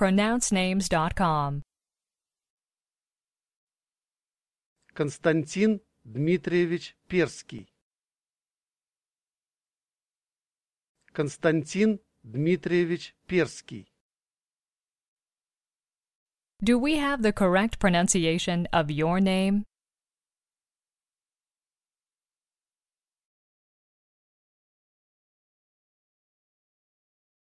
pronouncenames.com. Константин Дмитриевич Перский. Константин Дмитриевич Перский. Do we have the correct pronunciation of your name?